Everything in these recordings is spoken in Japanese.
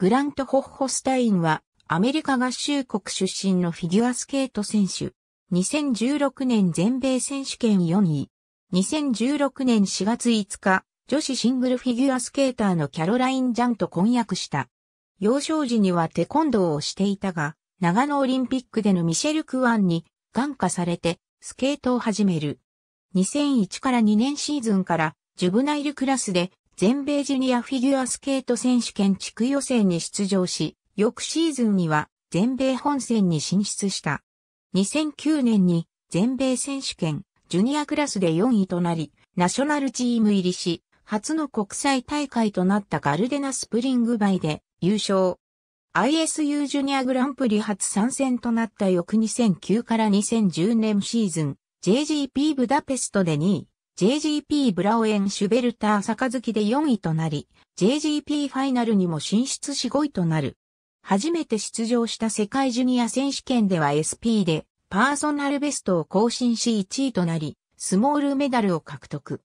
グラント・ホッホスタインは、アメリカ合衆国出身のフィギュアスケート選手。2016年全米選手権4位。2016年4月5日、女子シングルフィギュアスケーターのキャロライン・ジャンと婚約した。幼少時にはテコンドーをしていたが、長野オリンピックでのミシェル・クワンに感化されてスケートを始める。2001から2年シーズンからジュブナイルクラスで全米ジュニアフィギュアスケート選手権地区予選に出場し、翌シーズンには全米本戦に進出した。2009年に全米選手権ジュニアクラスで4位となり、ナショナルチーム入りし、初の国際大会となったガルデナスプリングバイで優勝。ISU ジュニアグランプリ初参戦となった翌2009から2010年シーズン、JGP ブダペストで2位、JGP ブラオエン・シュベルター坂月で4位となり、JGP ファイナルにも進出し5位となる。初めて出場した世界ジュニア選手権では SP でパーソナルベストを更新し1位となり、スモールメダルを獲得。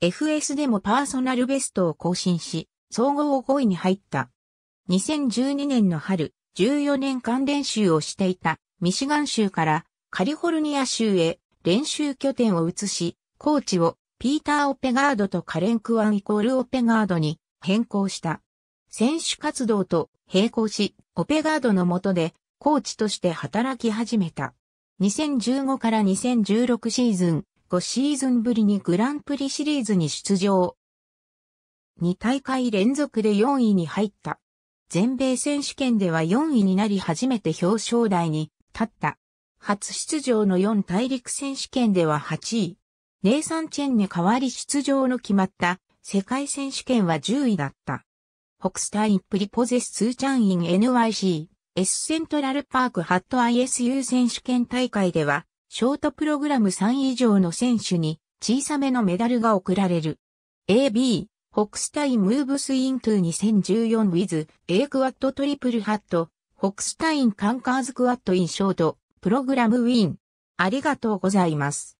FS でもパーソナルベストを更新し、総合5位に入った。2012年の春、14年間練習をしていたミシガン州からカリフォルニア州へ練習拠点を移し、コーチをピーター・オペガードとカレン・クワンイコール・オペガードに変更した。選手活動と並行し、オペガードの下でコーチとして働き始めた。2015から2016シーズン、5シーズンぶりにグランプリシリーズに出場。2大会連続で4位に入った。全米選手権では4位になり初めて表彰台に立った。初出場の4大陸選手権では8位。ネイサン・チェンに代わり出場の決まった世界選手権は10位だった。ホクスタインプリポゼス・ツーチャンイン NYC、S セントラルパークハット ISU 選手権大会では、ショートプログラム3位以上の選手に小さめのメダルが贈られる。AB、ホクスタインムーブスイントゥ2014 with A クワットトリプルハットホクスタインカンカーズクワットインショート、プログラムウィン。ありがとうございます。